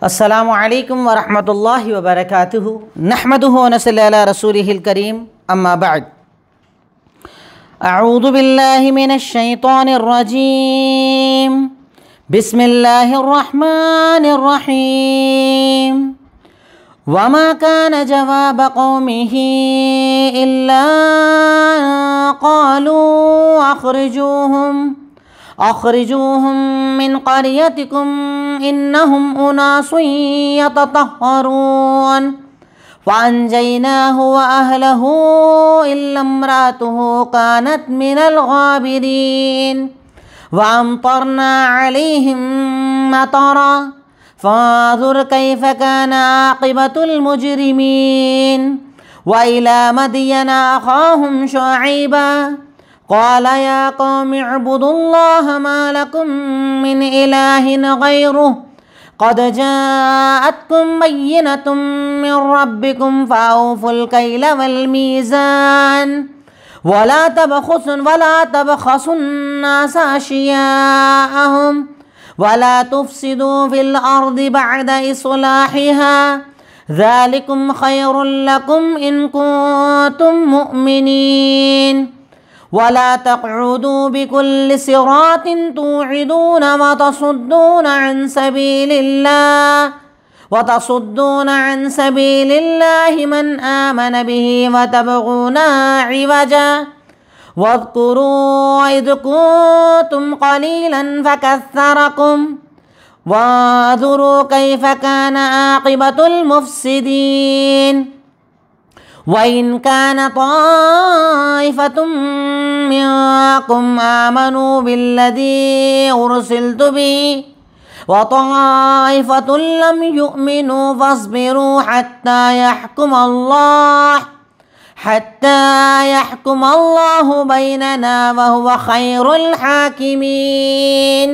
السلام عليكم ورحمة الله وبركاته نحمده ونسل على رسوله الكريم أما بعد أعوذ بالله من الشيطان الرجيم بسم الله الرحمن الرحيم وما كان جواب قومه إلا قالوا أخرجوهم أخرجوهم من قريتكم إنهم أناس يتطهرون فأنجيناه وأهله إلا امرأته كانت من الغابرين وأمطرنا عليهم مطرًا فانظر كيف كان عاقبة المجرمين وإلى مدين أخاهم شعيباً قال يا قوم اعبدوا الله ما لكم من إله غيره قد جاءتكم بينة من ربكم فأوفوا الكيل والميزان ولا تبخسوا ولا تبخسوا الناس أشياءهم ولا تفسدوا في الأرض بعد إصلاحها ذلكم خير لكم إن كنتم مؤمنين ولا تقعدوا بكل صراط توعدون وتصدون عن سبيل الله وتصدون عن سبيل الله من آمن به وتبغون عوجا واذكروا إذ كنتم قليلا فكثركم وانظروا كيف كان عاقبة المفسدين وإن كان طائفة منكم آمنوا بالذي أرسلت به وطائفة لم يؤمنوا فاصبروا حتى يحكم الله حتى يحكم الله بيننا وهو خير الحاكمين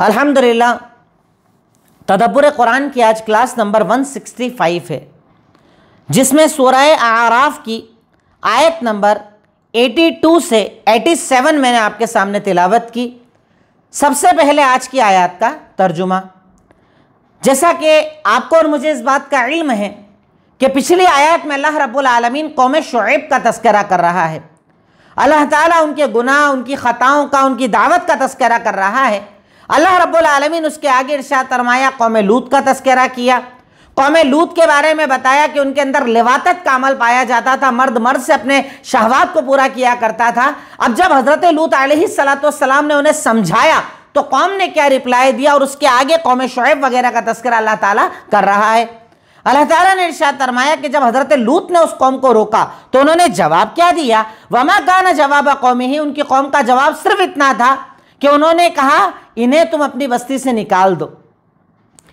الحمد لله تدبر القرآن کی آج کلاس نمبر 165 ہے जिसमें शराय आराफ की आयत नंबर 82 से 87 मैंने आपके सामने तिलावत की सबसे पहले आज की आयत का तर्जुमा जैसा कि आपको और मुझे इस बात का इल्म है कि पिछली आयत में अल्लाह रब्बुल आलमीन कौम शुएब का तस्करा कर रहा है अल्लाह ताला उनके गुनाह उनकी ख़ताओं का उनकी दावत का तस्करा कर रहा है अल्लाह रब्बुल आलमीन उसके आगे इर्शा तरमाया कौम लूत का तस्करा किया तो हमें लूत के बारे में बताया कि उनके अंदर लिवातत का अमल पाया जाता था मर्द मर्द से अपने शहवात को पूरा किया करता था अब जब हजरत लूत सलाम ने उन्हें समझाया तो कौम ने क्या रिप्लाई दिया और उसके आगे कौम शुएब वगैरह का तस्करा अल्लाह ताला कर रहा है अल्लाह ताला ने इर्शाद फरमाया कि जब हजरत लूत ने उस कौम को रोका तो उन्होंने जवाब क्या दिया वमा गाना जवाब कौमी ही उनकी कौम का जवाब सिर्फ इतना था कि उन्होंने कहा इन्हें तुम अपनी बस्ती से निकाल दो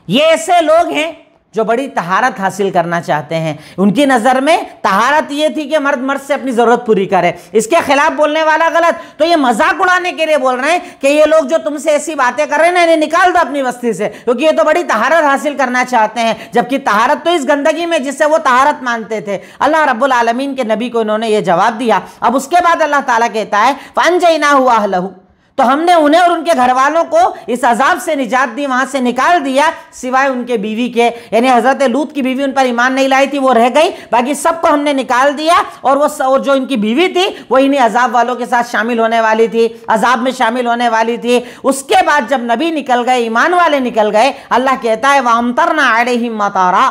ये ऐसे लोग हैं जो बड़ी तहारत हासिल करना चाहते हैं उनकी नज़र में तहारत ये थी कि मर्द मर्द से अपनी ज़रूरत पूरी करे इसके खिलाफ बोलने वाला गलत तो ये मजाक उड़ाने के लिए बोल रहे हैं कि ये लोग जो तुमसे ऐसी बातें कर रहे हैं ना इन्हें निकाल दो अपनी बस्ती से क्योंकि ये तो बड़ी तहारत हासिल करना चाहते हैं जबकि तहारत तो इस गंदगी में जिससे वो तहारत मानते थे अल्लाह रब्बुल आलमीन के नबी को इन्होंने ये जवाब दिया अब उसके बाद अल्लाह ताला कहता है फंजैना हुआ लहू तो हमने उन्हें और उनके घर वालों को इस अजाब से निजात दी वहां से निकाल दिया सिवाय उनके बीवी के यानी हजरत लूत की बीवी उन पर ईमान नहीं लाई थी वो रह गई बाकी सबको हमने निकाल दिया और वो और जो इनकी बीवी थी वो इन्हीं अजाब वालों के साथ शामिल होने वाली थी अजाब में शामिल होने वाली थी उसके बाद जब नबी निकल गए ईमान वाले निकल गए अल्लाह कहता है वाम तरना आड़े ही मतारा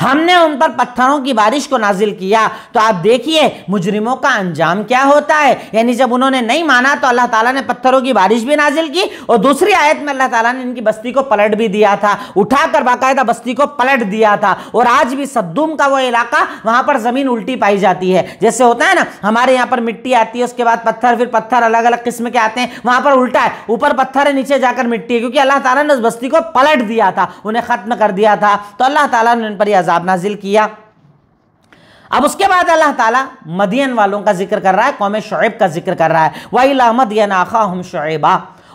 हमने उन पर पत्थरों की बारिश को नाजिल किया तो आप देखिए मुजरिमों का अंजाम क्या होता है यानी जब उन्होंने नहीं माना तो अल्लाह ताला ने पत्थरों की बारिश भी नाजिल की और दूसरी आयत में अल्लाह ताला ने इनकी बस्ती को पलट भी दिया था उठाकर बाकायदा बस्ती को पलट दिया था और आज भी सद्दूम का वो इलाका वहां पर जमीन उल्टी पाई जाती है जैसे होता है ना हमारे यहाँ पर मिट्टी आती है उसके बाद पत्थर फिर पत्थर अलग अलग किस्म के आते हैं वहां पर उल्टा है ऊपर पत्थर है नीचे जाकर मिट्टी है क्योंकि अल्लाह ताला ने उस बस्ती को पलट दिया था उन्हें खत्म कर दिया था तो अल्लाह ताला ने उन पर अजाब नाजिल किया अब उसके बाद अल्लाह ताला मदियन वालों का जिक्र कर रहा है कौम शुएब का जिक्र कर रहा है वाइला मदियन आखा हम शुएबा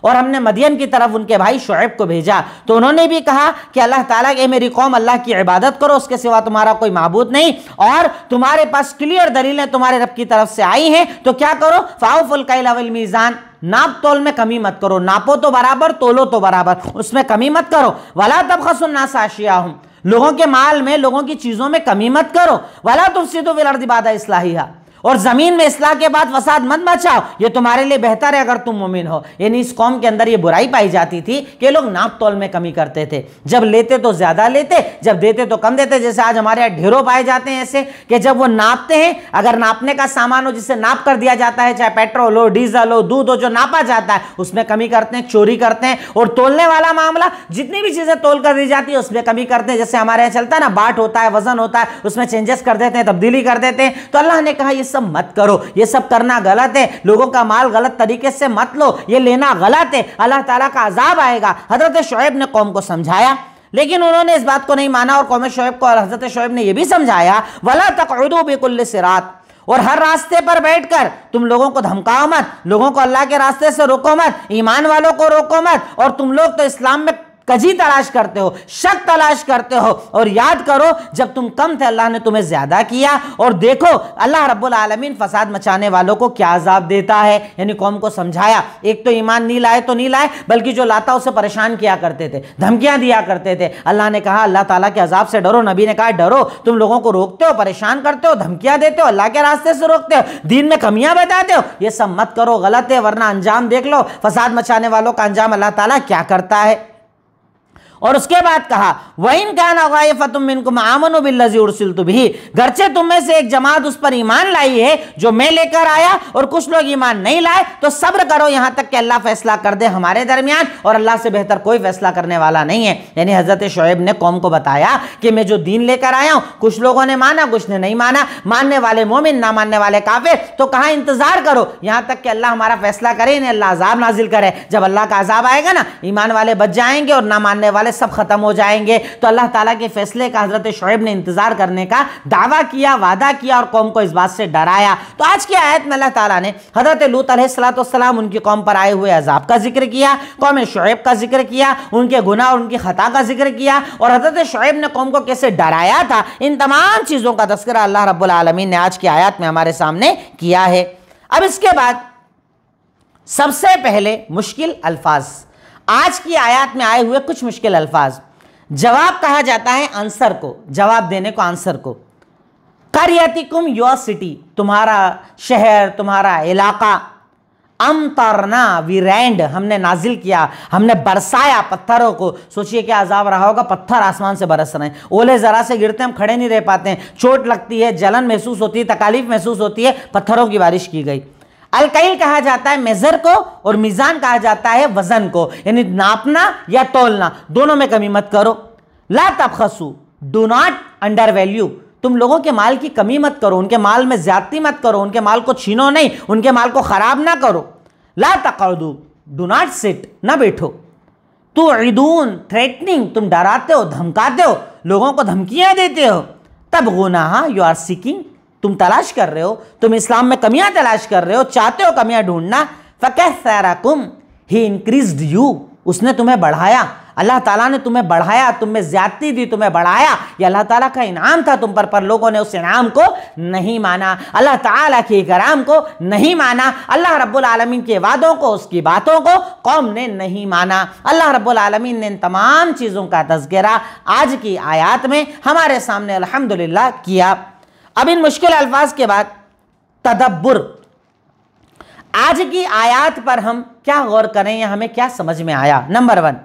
और हमने मदियन की तरफ उनके भाई शुएब को भेजा तो उन्होंने भी कहा कि अल्लाह ताला के मेरी कौम अल्लाह की इबादत करो उसके सिवा तुम्हारा कोई महबूद नहीं और तुम्हारे पास क्लियर दलीलें तुम्हारे रब की तरफ से आई हैं तो क्या करो फाउफुल कैलावल मीज़ान नाप तोल में कमी मत करो नापो तो बराबर तोलो तो बराबर उसमें कमी मत करो वाला तब खसुन्नासाशिया हूँ लोगों के माल में लोगों की चीज़ों में कमी मत करो वाला तुम सीधो विलर्दी बाधा इसलाहिया और जमीन में इसलाह के बाद वसाद मत मचाओ ये तुम्हारे लिए बेहतर है अगर तुम मुमिन हो यानी इस कौम के अंदर ये बुराई पाई जाती थी कि लोग नाप तोल में कमी करते थे जब लेते तो ज़्यादा लेते जब देते तो कम देते जैसे आज हमारे यहाँ ढेरों पाए जाते हैं ऐसे कि जब वो नापते हैं अगर नापने का सामान हो जिससे नाप कर दिया जाता है चाहे पेट्रोल हो डीजल हो दूध हो जो नापा जाता है उसमें कमी करते हैं चोरी करते हैं और तोलने वाला मामला जितनी भी चीज़ें तोल कर दी जाती है उसमें कमी करते हैं जैसे हमारे यहाँ चलता है ना बाट होता है वजन होता है उसमें चेंजेस कर देते हैं तब्दीली कर देते हैं तो अल्लाह ने कहा यह सब मत करो ये सब करना गलत है लोगों का माल गलत तरीके से मत लो ये लेना गलत है अल्लाह ताला का अजाब आएगा हजरत शोएब ने कौम को समझाया लेकिन उन्होंने इस बात को नहीं माना और कौम शोएब को और हजरत शोएब ने यह भी समझाया वला तकदू बिकुल्ल सिरात और हर रास्ते पर बैठकर तुम लोगों को धमकाओ मत लोगों को अल्लाह के रास्ते से रोको मत ईमान वालों को रोको मत और तुम लोग तो इस्लाम में कजी तलाश करते हो शक तलाश करते हो और याद करो जब तुम कम थे अल्लाह ने तुम्हें ज़्यादा किया और देखो अल्लाह रब्बुल आलमीन फसाद मचाने वालों को क्या अजाब देता है यानी कौम को समझाया एक तो ईमान नहीं लाए तो नहीं लाए बल्कि जो लाता उसे परेशान किया करते थे धमकियाँ दिया करते थे अल्लाह ने कहा अल्लाह ताला के अजाब से डरो नबी ने कहा डरो तुम लोगों को रोकते हो परेशान करते हो धमकियाँ देते हो अल्लाह के रास्ते से रोकते हो दीन में कमियाँ बताते हो ये सब मत करो गलत है वरना अंजाम देख लो फसाद मचाने वालों का अंजाम अल्लाह ताला क्या करता है और उसके बाद कहा वहीन कान तुम आमनो उर्सिल भी गरचे तुम से एक जमात उस पर ईमान लाई है जो मैं लेकर आया और कुछ लोग ईमान नहीं लाए तो सब्र करो यहां तक कि अल्लाह फैसला कर दे हमारे दरमियान और अल्लाह से बेहतर कोई फैसला करने वाला नहीं है यानी हजरत शोएब ने कौम को बताया कि मैं जो दीन लेकर आया हूं कुछ लोगों ने माना कुछ ने नहीं माना मानने वाले मोमिन ना मानने वाले काफे तो कहा इंतजार करो यहां तक कि अल्लाह हमारा फैसला करे इन्हें अल्लाह आजाब नाजिल करे जब अल्लाह का आजाब आएगा ना ईमान वाले बच जाएंगे और ना मानने वाले सब ख़त्म हो जाएंगे तो अल्लाह ताला के फैसले का हज़रत शुएब ने इंतज़ार करने का दावा किया वादा किया और कौम को इस बात से डराया तो आज की आयत में अल्लाह ताला ने हज़रत लूत सलाम उनकी कौम पर आए हुए अजाब का जिक्र किया कौम शुएब का जिक्र किया उनके गुना और उनकी ख़ता का जिक्र किया और हज़रत शुएब ने कौम को कैसे डराया था इन तमाम चीज़ों का तस्करा अल्लाह रबालमीन ने आज की आयत में हमारे सामने किया है अब इसके बाद सबसे पहले मुश्किल अल्फाज आज की आयात में आए हुए कुछ मुश्किल अल्फाज जवाब कहा जाता है आंसर को जवाब देने को आंसर को करयतिकुम योर सिटी तुम्हारा शहर तुम्हारा इलाका अम तरना वीरैंड हमने नाजिल किया हमने बरसाया पत्थरों को सोचिए क्या अजाब रहा होगा पत्थर आसमान से बरस रहे हैं ओले ज़रा से गिरते हम खड़े नहीं रह पाते हैं चोट लगती है जलन महसूस होती है तकालीफ महसूस होती है पत्थरों की बारिश की गई अल्काइल कहा जाता है मेजर को और मिजान कहा जाता है वजन को यानी नापना या तोलना दोनों में कमी मत करो ला तबखसू डू नॉट अंडर वैल्यू तुम लोगों के माल की कमी मत करो उनके माल में ज्यादती मत करो उनके माल को छीनो नहीं उनके माल को खराब ना करो ला तकर्दू डू नॉट सिट ना बैठो तू ईदून थ्रेटनिंग तुम डराते हो धमकाते हो लोगों को धमकियां देते हो तब गुनाहा यू आर सीकिंग तुम तलाश कर रहे हो तुम इस्लाम में कमियां तलाश कर रहे हो चाहते हो कमियां ढूंढना फ़कह कुम ही इंक्रीज यू उसने तुम्हें बढ़ाया अल्लाह ताला ने तुम्हें बढ़ाया तुम्हें ज्यादती दी तुम्हें बढ़ाया ये अल्लाह ताला का इनाम था तुम पर पर लोगों ने उस इनाम को नहीं माना अल्लाह ताला के कराम को नहीं माना अल्लाह रब्बुल आलमीन के वादों को उसकी बातों को कौम ने नहीं माना अल्लाह रब्बुल आलमीन ने इन तमाम चीज़ों का तस्करा आज की आयात में हमारे सामने अलहमदिल्ला किया अब इन मुश्किल अल्फाज के बाद तदब्बर आज की आयात पर हम क्या गौर करें या हमें क्या समझ में आया नंबर वन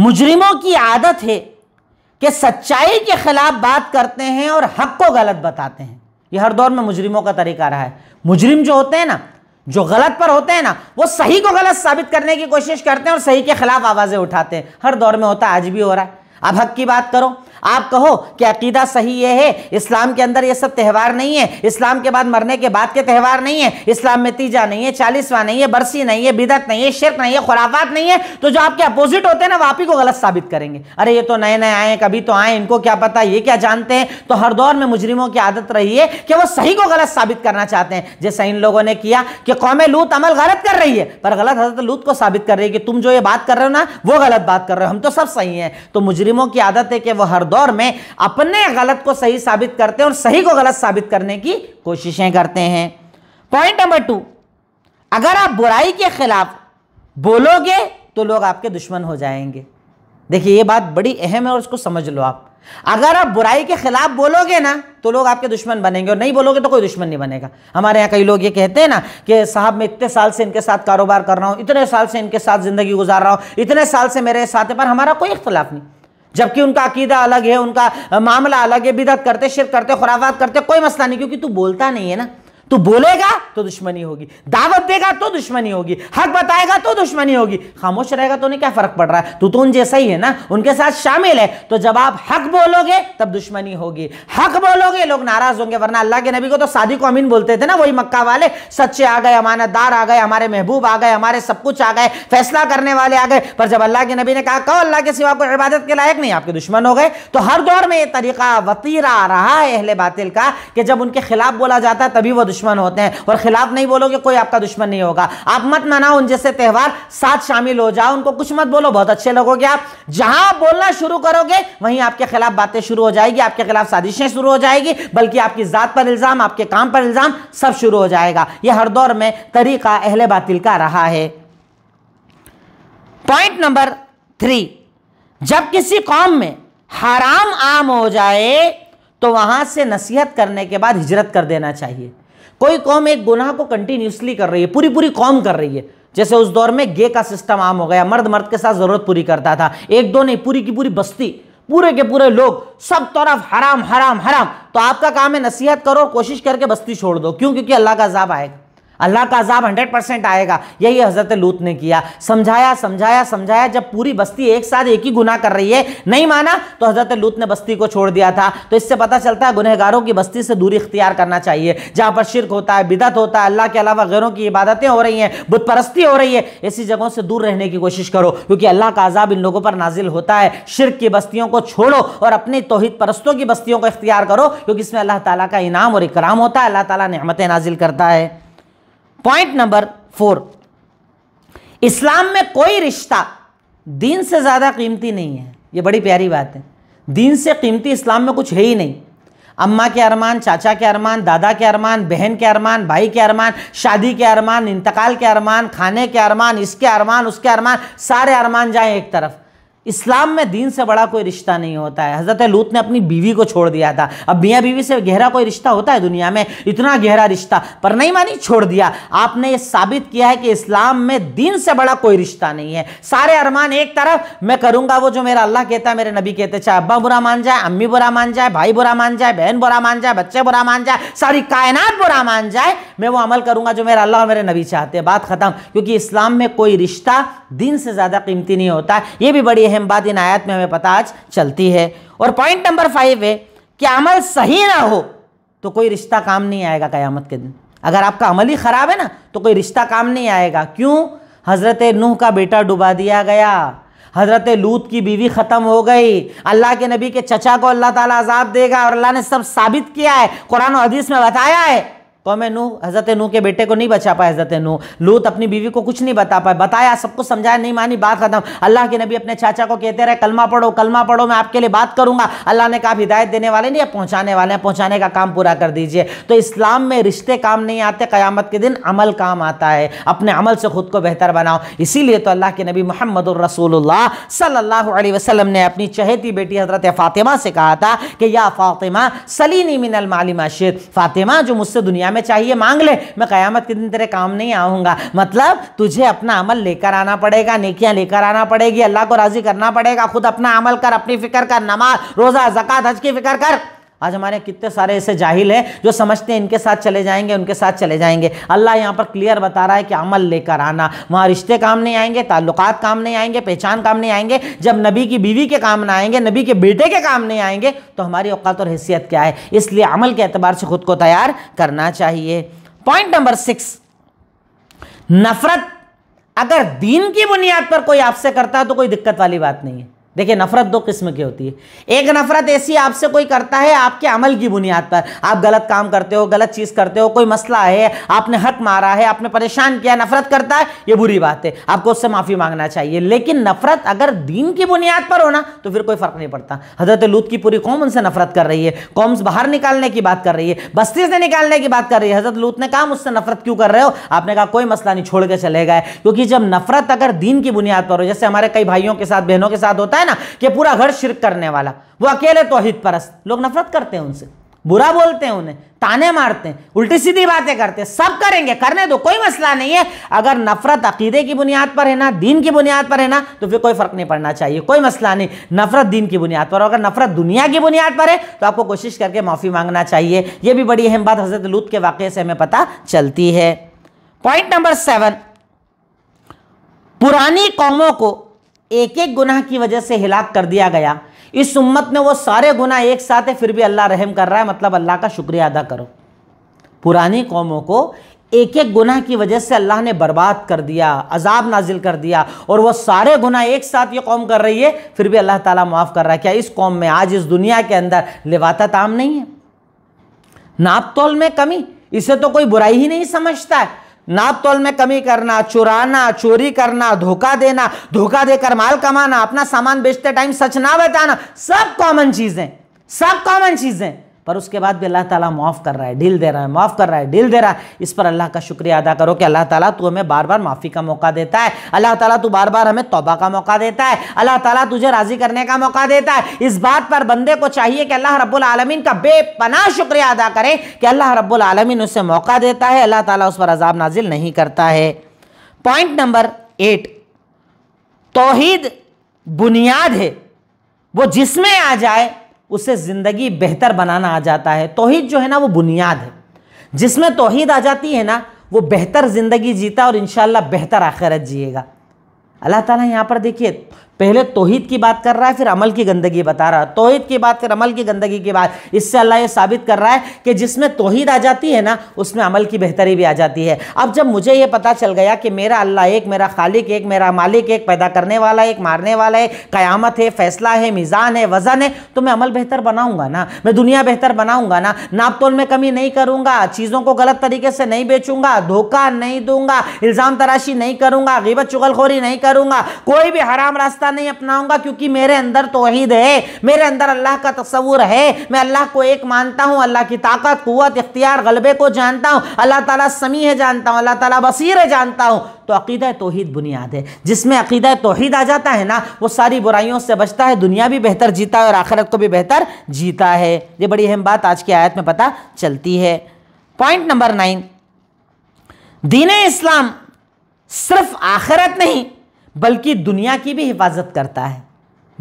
मुजरिमों की आदत है कि सच्चाई के खिलाफ बात करते हैं और हक को गलत बताते हैं यह हर दौर में मुजरिमों का तरीका रहा है मुजरिम जो होते हैं ना जो गलत पर होते हैं ना वो सही को गलत साबित करने की कोशिश करते हैं और सही के खिलाफ आवाज़ें उठाते हैं हर दौर में होता आज भी हो रहा है अब हक की बात करो आप कहो कि अकीदा सही ये है इस्लाम के अंदर ये सब त्यौहार नहीं है इस्लाम के बाद मरने के बाद के त्यौहार नहीं है इस्लाम में तीजा नहीं है चालीसवा नहीं है बरसी नहीं है बिदत नहीं है शिरक नहीं है खुराफात नहीं है तो जो आपके अपोजिट होते हैं ना वो आप ही को गलत साबित करेंगे अरे ये तो नए नए आए कभी तो आए इनको क्या पता ये क्या जानते हैं तो हर दौर में मुजरिमों की आदत रही है कि वो सही को गलत साबित करना चाहते हैं जैसा इन लोगों ने किया कि कौम लूत अमल गलत कर रही है पर गलत हजरत लूत को साबित कर रही है कि तुम जो ये बात कर रहे हो ना वो गलत बात कर रहे हो हम तो सब सही हैं तो मुजरिम मुजरिमों की आदत है कि वह हर दौर में अपने गलत को सही साबित करते हैं और सही को गलत साबित करने की कोशिशें करते हैं पॉइंट नंबर टू अगर आप बुराई के खिलाफ बोलोगे तो लोग आपके दुश्मन हो जाएंगे देखिए ये बात बड़ी अहम है और उसको समझ लो आप अगर आप बुराई के खिलाफ बोलोगे ना तो लोग आपके दुश्मन बनेंगे और नहीं बोलोगे तो कोई दुश्मन नहीं बनेगा हमारे यहाँ कई लोग ये कहते हैं ना कि साहब मैं इतने साल से इनके साथ कारोबार कर रहा हूँ इतने साल से इनके साथ ज़िंदगी गुजार रहा हूँ इतने साल से मेरे साथ है पर हमारा कोई इख्तलाफ नहीं जबकि उनका अकीदा अलग है उनका मामला अलग है बिदत करते शिर करते खुराफात करते कोई मसला नहीं क्योंकि तू बोलता नहीं है ना तो बोलेगा तो दुश्मनी होगी दावत देगा तो दुश्मनी होगी हक बताएगा तो दुश्मनी होगी खामोश रहेगा तो उन्हें क्या फर्क पड़ रहा है तू तो उन जैसा ही है ना उनके साथ शामिल है तो जब आप हक बोलोगे तब दुश्मनी होगी हक बोलोगे लोग नाराज होंगे वरना अल्लाह के नबी को तो सादी को अमीन बोलते थे ना वही मक्का वाले सच्चे आ गए अमानतदार आ गए हमारे महबूब आ गए हमारे सब कुछ आ गए फैसला करने वाले आ गए पर जब अल्लाह के नबी ने कहा कहो अल्लाह के सिवा को इबादत के लायक नहीं आपके दुश्मन हो गए तो हर दौर में ये तरीका वतीरा रहा है अहले बातिल का कि जब उनके खिलाफ बोला जाता है तभी वो दुश्मन दुश्मन होते हैं और खिलाफ नहीं बोलोगे कोई आपका दुश्मन नहीं होगा आप मत मनाओ उन जैसे त्यौहार साथ शामिल हो जाओ उनको कुछ मत बोलो बहुत अच्छे लगोगे आप जहां बोलना शुरू करोगे वहीं आपके खिलाफ बातें शुरू हो जाएगी आपके खिलाफ साजिशें शुरू हो जाएगी बल्कि आपकी जात पर इल्ज़ाम आपके काम पर इल्ज़ाम सब शुरू हो जाएगा यह हर दौर में तरीका अहले बातिल का रहा है पॉइंट नंबर थ्री जब किसी कौम में हराम आम हो जाए तो वहां से नसीहत करने के बाद हिजरत कर देना चाहिए कोई कौम एक गुनाह को कंटिन्यूसली कर रही है पूरी पूरी कौम कर रही है जैसे उस दौर में गे का सिस्टम आम हो गया मर्द मर्द के साथ ज़रूरत पूरी करता था एक दो नहीं पूरी की पूरी बस्ती पूरे के पूरे लोग सब तरफ हराम हराम हराम तो आपका काम है नसीहत करो कोशिश करके बस्ती छोड़ दो क्यों क्योंकि अल्लाह का अजाब आएगा अल्लाह का अजाब हंड्रेड परसेंट आएगा यही हज़रत लूत ने किया समझाया समझाया समझाया जब पूरी बस्ती एक साथ एक ही गुना कर रही है नहीं माना तो हज़रत लूत ने बस्ती को छोड़ दिया था तो इससे पता चलता है गुनहगारों की बस्ती से दूरी इख्तियार करना चाहिए जहाँ पर शिरक होता है बिदत होता है अल्लाह के अलावा गैरों की इबादतें हो रही हैं बुतपरस्ती हो रही है ऐसी जगहों से दूर रहने की कोशिश करो क्योंकि अल्लाह का अजाब इन लोगों पर नाजिल होता है शिरक की बस्तियों को छोड़ो और अपनी तोहद परस्तों की बस्तियों को इख्तियार करो क्योंकि इसमें अल्लाह ताला का इनाम और इकराम होता है अल्लाह ताला नमतें नाजिल करता है पॉइंट नंबर फोर इस्लाम में कोई रिश्ता दीन से ज़्यादा कीमती नहीं है ये बड़ी प्यारी बात है दीन से कीमती इस्लाम में कुछ है ही नहीं अम्मा के अरमान चाचा के अरमान दादा के अरमान बहन के अरमान भाई के अरमान शादी के अरमान इंतकाल के अरमान खाने के अरमान इसके अरमान उसके अरमान सारे अरमान जाएं एक तरफ इस्लाम में दीन से बड़ा कोई रिश्ता नहीं होता है हज़रत लूत ने अपनी बीवी को छोड़ दिया था अब मियाँ बीवी से गहरा कोई रिश्ता होता है दुनिया में इतना गहरा रिश्ता पर नहीं मानी छोड़ दिया आपने ये साबित किया है कि इस्लाम में दीन से बड़ा कोई रिश्ता नहीं है सारे अरमान एक तरफ मैं करूँगा वो जो मेरा अल्लाह कहता है मेरे नबी कहते चाहे अब्बा बुरा मान जाए अम्मी बुरा मान जाए भाई बुरा मान जाए बहन बुरा मान जाए बच्चे बुरा मान जाए सारी कायनात बुरा मान जाए मैं वो अमल करूँगा जो मेरा अल्लाह और मेरे नबी चाहते हैं बात ख़त्म क्योंकि इस्लाम में कोई रिश्ता दिन से ज़्यादा कीमती नहीं होता ये भी बड़ी है अहम बात इन आयत में हमें पता आज चलती है और पॉइंट नंबर फाइव है कि अमल सही ना हो तो कोई रिश्ता काम नहीं आएगा क़यामत के दिन अगर आपका अमल ही ख़राब है ना तो कोई रिश्ता काम नहीं आएगा क्यों हज़रत नूह का बेटा डुबा दिया गया हज़रत लूत की बीवी ख़त्म हो गई अल्लाह के नबी के चचा को अल्लाह ताला अजाब देगा और अल्लाह ने सब साबित किया है कुरान और हदीस में बताया है तो हमें नू हज़रत नू के बेटे को नहीं बचा पाए हज़रत नू लूत अपनी बीवी को कुछ नहीं बता पाए बताया सबको समझाया नहीं मानी बात खत्म अल्लाह के नबी अपने चाचा को कहते रहे कलमा पढ़ो कलमा पढ़ो मैं आपके लिए बात करूंगा अल्लाह ने कहा हिदायत देने वाले नहीं पहुंचाने वाले हैं पहुंचाने का काम पूरा कर दीजिए तो इस्लाम में रिश्ते काम नहीं आते क़्यामत के दिन अमल काम आता है अपने अमल से खुद को बेहतर बनाओ इसीलिए तो अल्लाह के नबी मोहम्मद रसूलुल्लाह सल्लल्लाहु अलैहि वसल्लम ने अपनी चहेती बेटी हज़रत फ़ातिमा से कहा था कि या फ़ातिमा सलीनी मिनल मालिमा शेर फ़ातिमा जो मुझसे दुनिया में हमें चाहिए मांग ले मैं क़यामत के दिन तेरे काम नहीं आऊँगा मतलब तुझे अपना अमल लेकर आना पड़ेगा नेकियाँ लेकर आना पड़ेगी अल्लाह को राज़ी करना पड़ेगा खुद अपना अमल कर अपनी फ़िक्र कर नमाज रोज़ा जक़ात हज की फ़िक्र कर आज हमारे कितने सारे ऐसे जाहिल हैं जो समझते हैं इनके साथ चले जाएंगे उनके साथ चले जाएंगे अल्लाह यहाँ पर क्लियर बता रहा है कि अमल लेकर आना वहाँ रिश्ते काम नहीं आएंगे ताल्लुकात काम नहीं आएंगे पहचान काम नहीं आएंगे जब नबी की बीवी के काम ना आएंगे नबी के बेटे के काम नहीं आएंगे तो हमारी औकात और हैसियत क्या है इसलिए अमल के अतबार से ख़ुद को तैयार करना चाहिए पॉइंट नंबर सिक्स नफ़रत अगर दीन की बुनियाद पर कोई आपसे करता है तो कोई दिक्कत वाली बात नहीं है देखिए नफरत दो किस्म की होती है एक नफरत ऐसी आपसे कोई करता है आपके अमल की बुनियाद पर आप गलत काम करते हो गलत चीज़ करते हो कोई मसला है आपने हक मारा है आपने परेशान किया नफरत करता है ये बुरी बात है आपको उससे माफ़ी मांगना चाहिए लेकिन नफरत अगर दीन की बुनियाद पर होना तो फिर कोई फ़र्क नहीं पड़ता हजरत लूत की पूरी कौम उनसे नफरत कर रही है से बाहर निकालने की बात कर रही है बस्ती से निकालने की बात कर रही है हजरत लूत ने कहा मुझसे नफरत क्यों कर रहे हो आपने कहा कोई मसला नहीं छोड़ के चले गए क्योंकि जब नफरत अगर दीन की बुनियाद पर हो जैसे हमारे कई भाइयों के साथ बहनों के साथ होता है ना कि पूरा घर शिरक करने वाला वो अकेले तोहिद परस्त लोग नफरत करते हैं उनसे बुरा बोलते हैं उन्हें ताने मारते हैं उल्टी सीधी बातें करते हैं सब करेंगे करने दो कोई मसला नहीं है अगर नफरत अकीदे की बुनियाद पर है ना दीन की बुनियाद पर है ना तो फिर कोई फ़र्क नहीं पड़ना चाहिए कोई मसला नहीं नफरत दीन की बुनियाद पर अगर नफरत दुनिया की बुनियाद पर है तो आपको कोशिश करके माफ़ी मांगना चाहिए यह भी बड़ी अहम बात हज़रत लूत के वाक्य से हमें पता चलती है पॉइंट नंबर सेवन पुरानी कौमों को एक एक गुनाह की वजह से हिलाक कर दिया गया इस उम्मत में वो सारे गुनाह एक साथ है फिर भी अल्लाह रहम कर रहा है मतलब अल्लाह का शुक्रिया अदा करो पुरानी कौमों को एक एक गुनाह की वजह से अल्लाह ने बर्बाद कर दिया अजाब नाजिल कर दिया और वह सारे गुनाह एक साथ ये कौम कर रही है फिर भी अल्लाह ताला माफ़ कर रहा है क्या इस कौम में आज इस दुनिया के अंदर लिवाता ताम नहीं है नाप तोल में कमी इसे तो कोई बुराई ही नहीं समझता है नाप तोल में कमी करना चुराना चोरी करना धोखा देना धोखा देकर माल कमाना अपना सामान बेचते टाइम सच ना बताना सब कॉमन चीजें सब कॉमन चीजें पर उसके बाद भी अल्लाह ताला माफ़ कर रहा है ढील दे रहा है माफ़ कर रहा है ढील दे रहा है इस पर अल्लाह का शुक्रिया अदा करो कि अल्लाह ताला तू हमें बार बार माफ़ी का मौका देता है अल्लाह ताला तू बार बार हमें तोबा का मौका देता है अल्लाह ताला तुझे राज़ी करने का मौका देता है इस बात पर बंदे को चाहिए कि अल्लाह रब्बुल आलमीन का बेपनाह शुक्रिया अदा करें कि अल्लाह रब्बुल आलमीन उसे मौका देता है अल्लाह ताला उस पर अजाब नाजिल नहीं करता है पॉइंट नंबर एट तोहद बुनियाद है वो जिसमें आ जाए उसे ज़िंदगी बेहतर बनाना आ जाता है तोहहीद जो है ना वो बुनियाद है जिसमें तोहहीद आ जाती है ना वो बेहतर ज़िंदगी जीता और इन बेहतर आखिरत जिएगा अल्लाह ताला यहाँ पर देखिए पहले तोहहीद की बात कर रहा है फिर अमल की गंदगी बता रहा है तोहहीद की बात फिर अमल की गंदगी की बात इससे अल्लाह ये साबित कर रहा है कि जिसमें तोहहीद आ जाती है ना उसमें अमल की बेहतरी भी आ जाती है अब जब मुझे ये पता चल गया कि मेरा अल्लाह एक मेरा खालिक एक मेरा मालिक एक पैदा करने वाला एक मारने वाला है क़्यामत है फैसला है मिज़ान है वज़न है तो मैं अमल बेहतर बनाऊँगा ना मैं दुनिया बेहतर बनाऊँगा ना नाप तोल में कमी नहीं करूँगा चीज़ों को गलत तरीके से नहीं बेचूँगा धोखा नहीं दूंगा इल्ज़ाम तराशी नहीं करूँगा गिबत चुगलखोरी नहीं करूँगा कोई भी हराम रास्ता रास्ता नहीं अपनाऊंगा क्योंकि मेरे अंदर तोहहीद है मेरे अंदर अल्लाह का तस्वूर है मैं अल्लाह को एक मानता हूँ अल्लाह की ताकत कुत इख्तियार गलबे को जानता हूँ अल्लाह ताला समी है जानता हूँ अल्लाह ताला बसीर है जानता हूँ तो अकीदा तोहहीद बुनियाद है जिसमें अकीदा तोहहीद आ जाता है ना वो सारी बुराइयों से बचता है दुनिया भी बेहतर जीता है और आखिरत को भी बेहतर जीता है ये बड़ी अहम बात आज की आयत में पता चलती है पॉइंट नंबर नाइन दीन इस्लाम सिर्फ आखिरत नहीं बल्कि दुनिया की भी हिफाजत करता है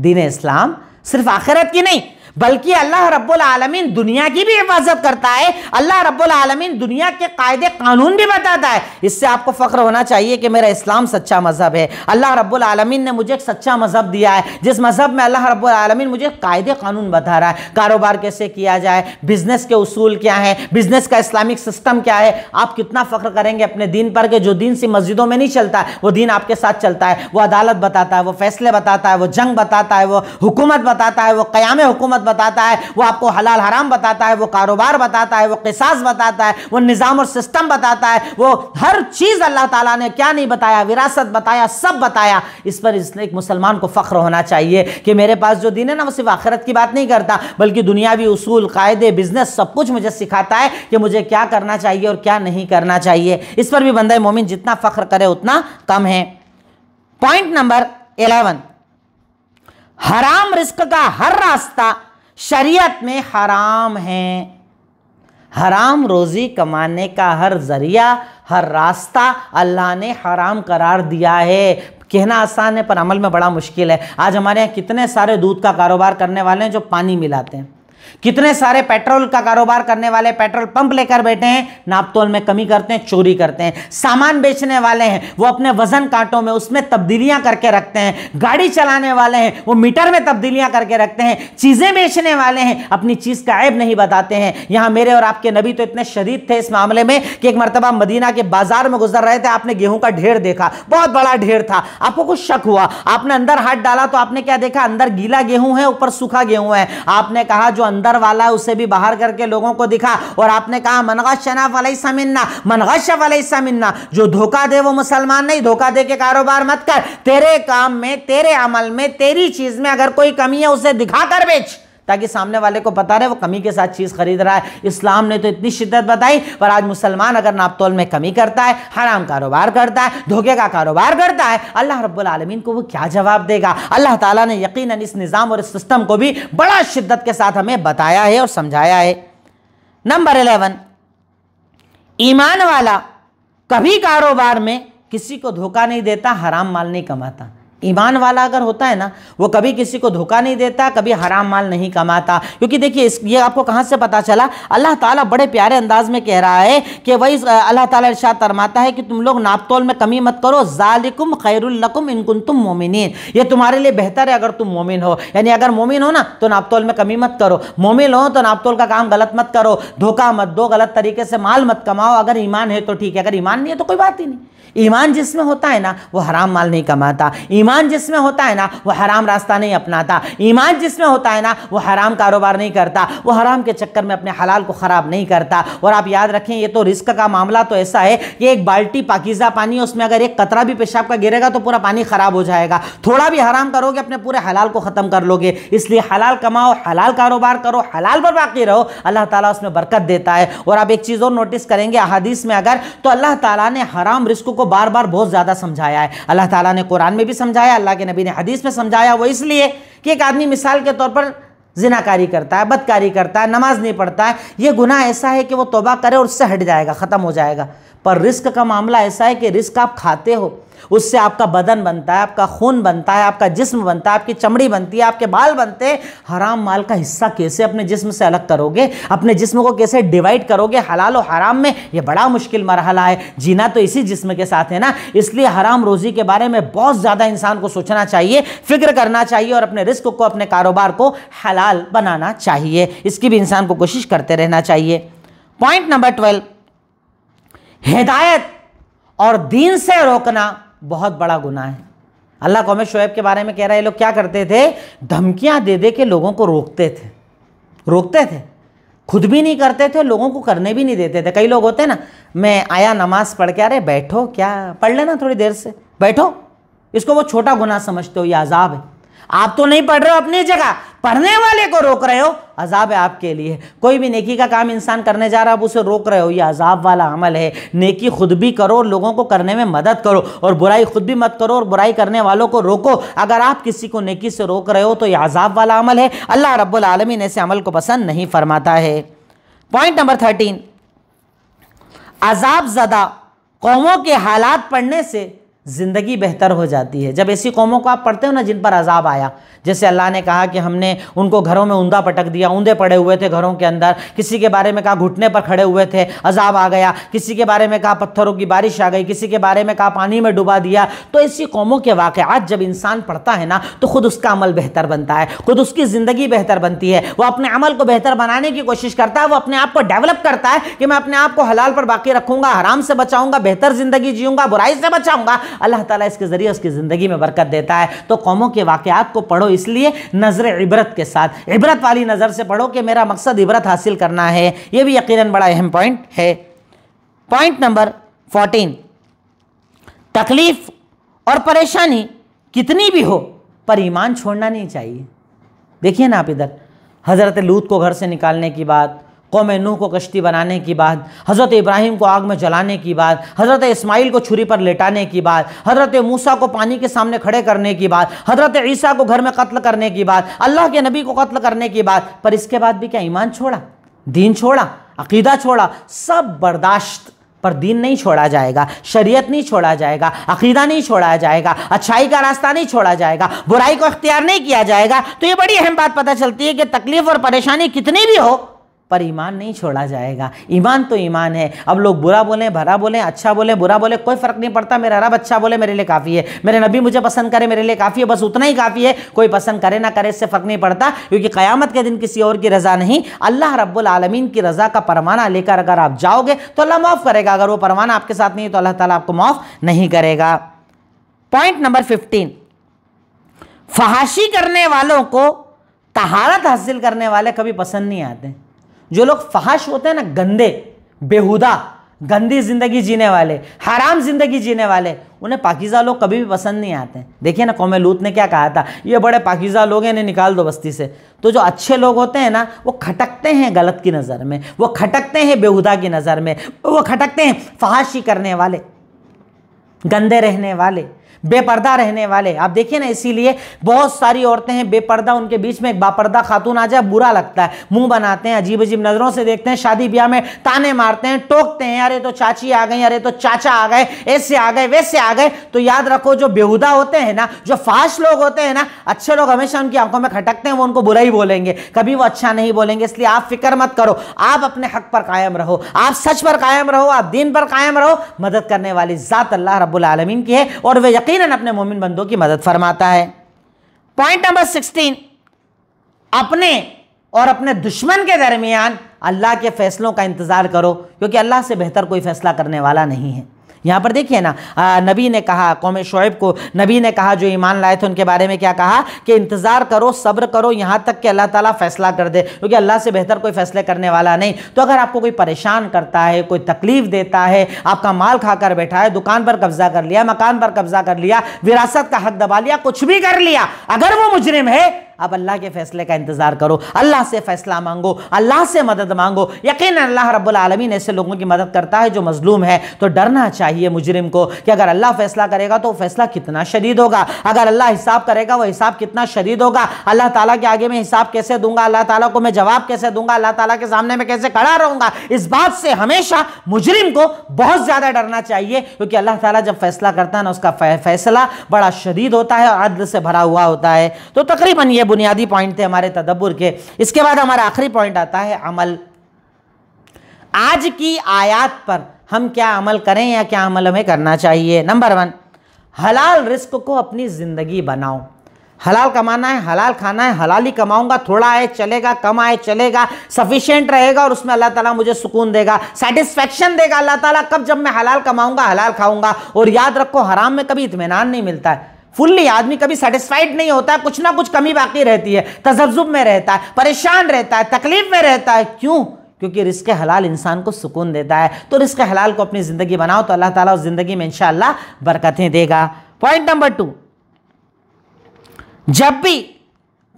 दीन इस्लाम सिर्फ आखिरत की नहीं बल्कि अल्लाह रब्बुल आलमीन दुनिया की भी हिफाजत करता है अल्लाह रब्बुल आलमीन दुनिया के कायदे कानून भी बताता है इससे आपको फ़ख्र होना चाहिए कि मेरा इस्लाम सच्चा मज़हब है अल्लाह रब्बुल आलमीन ने मुझे एक सच्चा मज़हब दिया है जिस मज़हब में अल्लाह रब्बुल आलमीन मुझे कायदे कानून बता रहा है कारोबार कैसे किया जाए बिज़नेस के उसूल क्या है बिज़नेस का इस्लामिक सिस्टम क्या है आप कितना फ़ख्र करेंगे अपने दिन पर के जो दिन सिर्फ मस्जिदों में नहीं चलता वो दिन आपके साथ चलता है वो अदालत बताता है वो फैसले बताता है वो जंग बताता है वो हुकूमत बताता है वो क्याम हुकूमत बताता है वो आपको हलाल हराम बताता है वो कारोबार बताता है वो किसास बताता है वो निज़ाम और सिस्टम बताता है वो हर चीज़ अल्लाह ताला ने क्या नहीं बताया विरासत बताया सब बताया इस पर इस एक मुसलमान को फ़ख्र होना चाहिए कि मेरे पास जो दिन है ना वो सिर्फ आखिरत की बात नहीं करता बल्कि दुनियावी उसूल कायदे बिजनेस सब कुछ मुझे सिखाता है कि मुझे क्या करना चाहिए और क्या नहीं करना चाहिए इस पर भी बंदे मोमिन जितना फ़ख्र करे उतना कम है पॉइंट नंबर एलेवन हराम रिस्क का हर रास्ता शरीयत में हराम हैं हराम रोज़ी कमाने का हर ज़रिया हर रास्ता अल्लाह ने हराम करार दिया है कहना आसान है पर अमल में बड़ा मुश्किल है आज हमारे यहाँ कितने सारे दूध का कारोबार करने वाले हैं जो पानी मिलाते हैं कितने सारे पेट्रोल का कारोबार करने वाले पेट्रोल पंप लेकर बैठे हैं नापतोल में कमी करते हैं चोरी करते हैं सामान बेचने वाले हैं वो अपने वजन कांटों में उसमें तब्दीलियां करके रखते हैं गाड़ी चलाने वाले हैं वो मीटर में तब्दीलियां करके रखते हैं चीज़ें बेचने वाले हैं अपनी चीज़ का ऐब नहीं बताते हैं यहां मेरे और आपके नबी तो इतने शरीद थे इस मामले में कि एक मरतबा मदीना के बाजार में गुजर रहे थे आपने गेहूं का ढेर देखा बहुत बड़ा ढेर था आपको कुछ शक हुआ आपने अंदर हाथ डाला तो आपने क्या देखा अंदर गीला गेहूं है ऊपर सूखा गेहूं है आपने कहा जो अंदर वाला उसे भी बाहर करके लोगों को दिखा और आपने कहा मनगशना फलई समिन्ना मनगश फलई समिन्ना जो धोखा दे वो मुसलमान नहीं धोखा दे के कारोबार मत कर तेरे काम में तेरे अमल में तेरी चीज में अगर कोई कमी है उसे दिखा कर बेच ताकि सामने वाले को पता रहे वो कमी के साथ चीज़ खरीद रहा है इस्लाम ने तो इतनी शिद्दत बताई पर आज मुसलमान अगर नापतोल में कमी करता है हराम कारोबार करता है धोखे का कारोबार करता है अल्लाह रब्बुल आलमीन को वो क्या जवाब देगा अल्लाह ताला ने यकीन इस निज़ाम और इस सिस्टम को भी बड़ा शिद्दत के साथ हमें बताया है और समझाया है नंबर एलेवन ईमान वाला कभी कारोबार में किसी को धोखा नहीं देता हराम माल नहीं कमाता ईमान वाला अगर होता है ना वो कभी किसी को धोखा नहीं देता कभी हराम माल नहीं कमाता क्योंकि देखिए इस ये आपको कहाँ से पता चला अल्लाह ताला बड़े प्यारे अंदाज में कह रहा है कि वही अल्लाह ताला इरशाद फरमाता है कि तुम लोग नापतोल में कमी मत करो जालिकुम खैरकुम इनकुन तुम मोमिन ये तुम्हारे लिए बेहतर है अगर तुम मोमिन हो यानी अगर मोमिन हो ना तो नापतोल में कमी मत करो मोमिन हो तो नापतोल का काम गलत मत करो धोखा मत दो गलत तरीके से माल मत कमाओ अगर ईमान है तो ठीक है अगर ईमान नहीं है तो कोई बात ही नहीं ईमान जिसमें होता है ना वो हराम माल नहीं कमाता ईमान जिसमें होता है ना वो हराम रास्ता नहीं अपनाता ईमान जिसमें होता है ना वो हराम कारोबार नहीं करता वो हराम के चक्कर में अपने हलाल को ख़राब नहीं करता और आप याद रखें ये तो रिस्क का मामला तो ऐसा है कि एक बाल्टी पाकिज़ा पानी उसमें अगर एक कतरा भी पेशाब का गिरेगा तो पूरा पानी ख़राब हो जाएगा थोड़ा भी हराम करोगे अपने पूरे हलाल को ख़त्म कर लोगे इसलिए हलाल कमाओ हलाल कारोबार करो हलाल पर बाकी रहो अल्लाह ताली उसमें बरकत देता है और आप एक चीज़ और नोटिस करेंगे अहादीस में अगर तो अल्लाह तला ने हराम रिस्क को बार बार बहुत ज़्यादा समझाया है अल्लाह ताला ने कुरान में भी समझाया अल्लाह के नबी ने हदीस में समझाया वो इसलिए कि एक आदमी मिसाल के तौर पर जिनाकारी करता है बदकारी करता है नमाज नहीं पढ़ता है ये गुनाह ऐसा है कि वो तोबा करे और उससे हट जाएगा ख़त्म हो जाएगा पर रिस्क का मामला ऐसा है कि रिस्क आप खाते हो उससे आपका बदन बनता है आपका खून बनता है आपका जिस्म बनता है आपकी चमड़ी बनती है आपके बाल बनते हैं हराम माल का हिस्सा कैसे अपने जिस्म से अलग करोगे अपने जिस्म को कैसे डिवाइड करोगे हलाल और हराम में यह बड़ा मुश्किल मरहला है जीना तो इसी जिस्म के साथ है ना इसलिए हराम रोज़ी के बारे में बहुत ज़्यादा इंसान को सोचना चाहिए फिक्र करना चाहिए और अपने रिस्क को अपने कारोबार को हलाल जाल बनाना चाहिए इसकी भी इंसान को कोशिश करते रहना चाहिए पॉइंट नंबर ट्वेल्व हिदायत और दीन से रोकना बहुत बड़ा गुना है अल्लाह कौम शोएब के बारे में कह रहे हैं लोग क्या करते थे धमकियां दे दे के लोगों को रोकते थे रोकते थे खुद भी नहीं करते थे लोगों को करने भी नहीं देते थे कई लोग होते ना मैं आया नमाज पढ़ के अरे बैठो क्या पढ़ लेना थोड़ी देर से बैठो इसको वो छोटा गुनाह समझते हो ये आज़ाब है आप तो नहीं पढ़ रहे हो अपनी जगह पढ़ने वाले को रोक रहे हो अजाब है आपके लिए कोई भी नेकी का काम इंसान करने जा रहा है आप उसे रोक रहे हो ये अजाब वाला अमल है नेकी खुद भी करो लोगों को करने में मदद करो और बुराई खुद भी मत करो और बुराई करने वालों को रोको अगर आप किसी को नेकी से रोक रहे हो तो यह अजाब वाला अमल है अल्लाह रब्बुल आलमीन ऐसे अमल को पसंद नहीं फरमाता है पॉइंट नंबर थर्टीन अजाब ज़दा कौमों के हालात पढ़ने से ज़िंदगी बेहतर हो जाती है जब ऐसी कौमों को आप पढ़ते हो ना जिन पर अजाब आया जैसे अल्लाह ने कहा कि हमने उनको घरों में उंदा पटक दिया ऊंधे पड़े हुए थे घरों के अंदर किसी के बारे में कहा घुटने पर खड़े हुए थे अजाब आ गया किसी के बारे में कहा पत्थरों की बारिश आ गई किसी के बारे में कहा पानी में डुबा दिया तो ऐसी कौमों के वाक़ात जब इंसान पढ़ता है ना तो ख़ुद उसका अमल बेहतर बनता है ख़ुद उसकी ज़िंदगी बेहतर बनती है वो अपने अमल को बेहतर बनाने की कोशिश करता है वो अपने आप को डेवलप करता है कि मैं अपने आप को हलाल पर बाकी रखूँगा आराम से बचाऊँगा बेहतर ज़िंदगी जीऊँगा बुराई से बचाऊँगा अल्लाह ताला इसके ज़रिए उसकी ज़िंदगी में बरकत देता है तो कौमों के वाक़ात को पढ़ो इसलिए नज़र इबरत के साथ इबरत वाली नज़र से पढ़ो कि मेरा मकसद इबरत हासिल करना है ये भी यकीन बड़ा अहम पॉइंट है पॉइंट नंबर फोर्टीन तकलीफ़ और परेशानी कितनी भी हो पर ईमान छोड़ना नहीं चाहिए देखिए ना आप इधर हज़रत लूत को घर से निकालने की बात कौम नू को कश्ती बनाने की बात हज़रत इब्राहिम को आग में जलाने की बात हज़रत इस्माइल को छुरी पर लेटाने की बात हज़रत मूसा को पानी के सामने खड़े करने की बात हज़रत ईसा को घर में कत्ल करने की बात अल्लाह के नबी को कत्ल करने की बात पर इसके बाद भी क्या ईमान छोड़ा दीन छोड़ा अकीदा छोड़ा सब बर्दाश्त पर दीन नहीं छोड़ा जाएगा शरीयत नहीं छोड़ा जाएगा अकीदा नहीं छोड़ा जाएगा अच्छाई का रास्ता नहीं छोड़ा जाएगा बुराई को अख्तियार नहीं किया जाएगा तो ये बड़ी अहम बात पता चलती है कि तकलीफ़ और परेशानी कितनी भी हो पर ईमान नहीं छोड़ा जाएगा ईमान तो ईमान है अब लोग बुरा बोलें भरा बोलें अच्छा बोलें बुरा बोलें कोई फ़र्क नहीं पड़ता मेरा रब अच्छा बोले मेरे लिए काफ़ी है मेरे नबी मुझे पसंद करे मेरे लिए काफ़ी है बस उतना ही काफ़ी है कोई पसंद करे ना करे इससे फ़र्क नहीं पड़ता क्योंकि क़्यामत के दिन किसी और की रज़ा नहीं अल्लाह रब्लमीन की रज़ा का परवाना लेकर अगर आप जाओगे तो अल्लाह माफ़ करेगा अगर वो परवाना आपके साथ नहीं तो अल्लाह ताला आपको माफ़ नहीं करेगा पॉइंट नंबर फिफ्टीन फहाशी करने वालों को तहारत हासिल करने वाले कभी पसंद नहीं आते जो लोग फहाश होते हैं ना गंदे बेहुदा गंदी ज़िंदगी जीने वाले हराम ज़िंदगी जीने वाले उन्हें पाकिज़ा लोग कभी भी पसंद नहीं आते देखिए ना कौम लूत ने क्या कहा था ये बड़े पाकिज़ा लोग हैं इन्हें निकाल दो बस्ती से तो जो अच्छे लोग होते हैं ना वो खटकते हैं गलत की नज़र में वो खटकते हैं बेहुदा की नज़र में वो खटकते हैं फहाशी करने वाले गंदे रहने वाले बेपर्दा रहने वाले आप देखिए ना इसीलिए बहुत सारी औरतें हैं बेपर्दा उनके बीच में एक बापर्दा खातून आ जाए बुरा लगता है मुंह बनाते हैं अजीब अजीब नज़रों से देखते हैं शादी ब्याह में ताने मारते हैं टोकते हैं अरे तो चाची आ गई अरे तो चाचा आ गए ऐसे आ गए वैसे आ गए तो याद रखो जो बेहुदा होते हैं ना जो फास्ट लोग होते हैं ना अच्छे लोग हमेशा उनकी आंखों में खटकते हैं वो उनको बुरा ही बोलेंगे कभी वो अच्छा नहीं बोलेंगे इसलिए आप फिक्र मत करो आप अपने हक पर कायम रहो आप सच पर कायम रहो आप दीन पर कायम रहो मदद करने वाली ज़ात अल्लाह रब्बुल आलमीन की है और वे यकीन यकीनन अपने मोमिन बंदों की मदद फरमाता है पॉइंट नंबर सिक्सटीन अपने और अपने दुश्मन के दरमियान अल्लाह के फैसलों का इंतज़ार करो क्योंकि अल्लाह से बेहतर कोई फैसला करने वाला नहीं है यहाँ पर देखिए ना नबी ने कहा कौम शुएब को नबी ने कहा जो ईमान लाए थे उनके बारे में क्या कहा कि इंतज़ार करो सब्र करो यहाँ तक कि अल्लाह ताला फैसला कर दे क्योंकि अल्लाह से बेहतर कोई फैसले करने वाला नहीं तो अगर आपको कोई परेशान करता है कोई तकलीफ़ देता है आपका माल खा कर बैठा है दुकान पर कब्ज़ा कर लिया मकान पर कब्ज़ा कर लिया विरासत का हक दबा लिया कुछ भी कर लिया अगर वो मुजरिम है अब अल्लाह के फैसले का इंतज़ार करो अल्लाह से फ़ैसला मांगो अल्लाह से मदद मांगो यकीन अल्लाह रब्लमी ऐसे लोगों की मदद करता है जो मजलूम है तो डरना चाहिए मुजरिम को कि अगर अल्लाह फ़ैसला करेगा तो फ़ैसला कितना शदीद होगा अगर अल्लाह हिसाब करेगा वह हिसाब कितना शदीद होगा अल्लाह तला के आगे मैं हिसाब कैसे दूंगा अल्लाह तला को मैं जवाब कैसे दूंगा अल्लाह तला के सामने में कैसे खड़ा रहूंगा इस बात से हमेशा मुजरिम को बहुत ज़्यादा डरना चाहिए क्योंकि अल्लाह ताला जब फैसला करता है ना उसका फैसला बड़ा शदीद होता है और अदल से भरा हुआ होता है तो तकरीबन ये बुनियादी पॉइंट थे हमारे तदब्बर के इसके बाद हमारा आखिरी पॉइंट आता है अमल आज की आयात पर हम क्या अमल करें या क्या अमल हमें करना चाहिए नंबर वन हलाल रिस्क को अपनी ज़िंदगी बनाओ हलाल कमाना है हलाल खाना है हलाल ही कमाऊंगा थोड़ा आए चलेगा कम आए चलेगा सफिशियंट रहेगा और उसमें अल्लाह ताला मुझे सुकून देगा सेटिस्फेक्शन देगा अल्लाह ताला कब जब मैं हलाल कमाऊंगा हलाल खाऊंगा और याद रखो हराम में कभी इतमान नहीं मिलता है फुल्ली आदमी कभी सेटिस्फाइड नहीं होता है कुछ ना कुछ कमी बाकी रहती है तजब्जुब में रहता है परेशान रहता है तकलीफ में रहता है क्यों क्योंकि रिस्क हलाल इंसान को सुकून देता है तो रिस्क हलाल को अपनी ज़िंदगी बनाओ तो अल्लाह ताला उस ज़िंदगी में इंशाला बरकतें देगा पॉइंट नंबर टू जब भी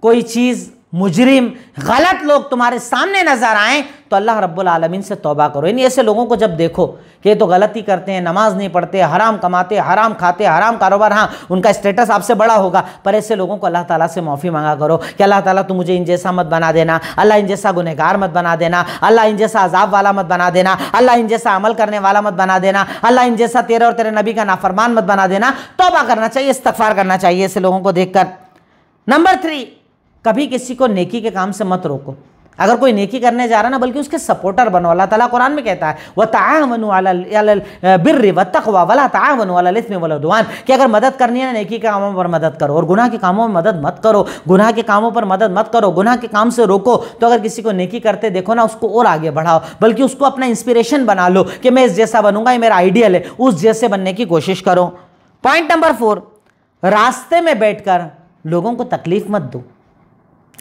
कोई चीज़ मुजरिम गलत लोग तुम्हारे सामने नज़र आए तो अल्लाह रब्बुल आलमीन से तौबा करो यानी ऐसे लोगों को जब देखो कि ये तो गलती करते हैं नमाज नहीं पढ़ते हराम कमाते हराम खाते हराम कारोबार हाँ उनका स्टेटस आपसे बड़ा होगा पर ऐसे लोगों को अल्लाह ताला से माफ़ी मांगा करो कि अल्लाह ताला तू मुझे इन जैसा मत बना देना अल्लाह इन जैसा गुनहगार मत बना देना अल्लाह इन जैसा अजाब वाला मत बना देना अल्लाह इन जैसा अमल करने वाला मत बना देना अल्लाह इन जैसा तेरे और तेरे नबी का नाफरमान मत बना देना तोबा करना चाहिए इस्तफार करना चाहिए ऐसे लोगों को देखकर नंबर थ्री कभी किसी को नेकी के काम से मत रोको अगर कोई नेकी करने जा रहा है ना बल्कि उसके सपोर्टर बनो अल्लाह ताला कुरान में कहता है वह तावन बिर्र व तकवा वला तावन वालम वलदवान कि अगर मदद करनी है ना नेकी के कामों पर मदद करो और गुनाह के कामों में मदद मत करो गुना के कामों पर मदद मत करो गुनाह के काम से रोको तो अगर किसी को नेकी करते देखो ना उसको और आगे बढ़ाओ बल्कि उसको अपना इंस्पिरेशन बना लो कि मैं इस जैसा बनूंगा ये मेरा आइडियल है उस जैसे बनने की कोशिश करो पॉइंट नंबर फोर रास्ते में बैठकर लोगों को तकलीफ मत दो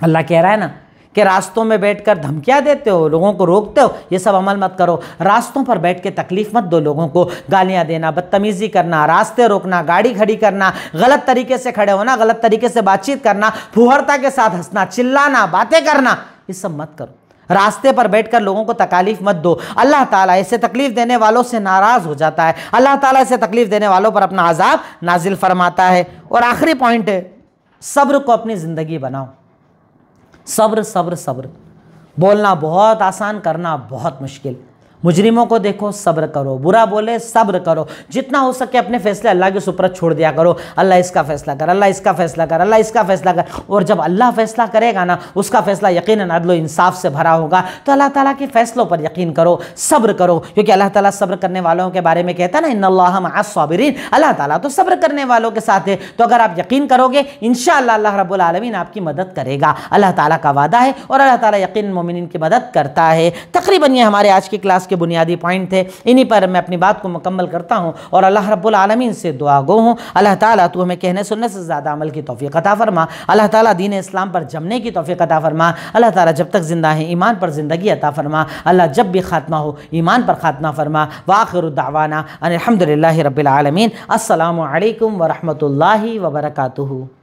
अल्लाह कह रहा है ना कि रास्तों में बैठकर धमकियां देते हो लोगों को रोकते हो ये सब अमल मत करो रास्तों पर बैठ के तकलीफ मत दो लोगों को गालियां देना बदतमीजी करना रास्ते रोकना गाड़ी खड़ी करना गलत तरीके से खड़े होना गलत तरीके से बातचीत करना फुहरता के साथ हंसना चिल्लाना बातें करना ये सब मत करो रास्ते पर बैठकर लोगों को तकालीफ मत दो अल्लाह ताला ऐसे तकलीफ देने वालों से नाराज़ हो जाता है अल्लाह ताला ऐसे तकलीफ देने वालों पर अपना आज़ाब नाजिल फरमाता है और आखिरी पॉइंट है सब्र को अपनी ज़िंदगी बनाओ सब्र सब्र सब्र बोलना बहुत आसान करना बहुत मुश्किल मुजरिमों को देखो सब्र करो बुरा बोले सब्र करो जितना हो सके अपने फैसले अल्लाह के सुपरत छोड़ दिया करो अल्लाह इसका फैसला कर अल्लाह इसका फैसला कर अल्लाह इसका फैसला कर और जब अल्लाह फैसला करेगा ना उसका फैसला यकीन अदल इंसाफ से भरा होगा तो अल्लाह ताला के फैसलों पर यकीन करो सब्र करो क्योंकि अल्लाह ताला सब्र करने वालों के बारे में कहता ना इन साबिरीन अल्लाह तला तो सब्र करने वालों के साथ है तो अगर आप यकीन करोगे इन शाह रबालमीन आपकी मदद करेगा अल्लाह ताला का वादा है और अल्लाह ताला यकीन मोमिन की मदद करता है तकरीबन ये हमारे आज की क्लास के बुनियादी पॉइंट थे इन्हीं पर मैं अपनी बात को मुकम्मल करता हूँ और अल्लाह रब्बुल से दुआ गो हूँ अल्लाह ताली तो हमें कहने सुनने से ज़्यादा अमल की तोफ़ी कता फरमा अल्लाह ताली दीन इस्लाम पर जमने की तोफ़ी कता फरमा अल्लाह ताली जब तक ज़िंदा है ईमान पर ज़िंदगी अता फरमा अल्लाह जब भी खात्मा हो ईमान पर खात्मा फरमा वाखिर दावाना अलहमदिल्ला रबालमीन अल्लाम वरहमल वर्का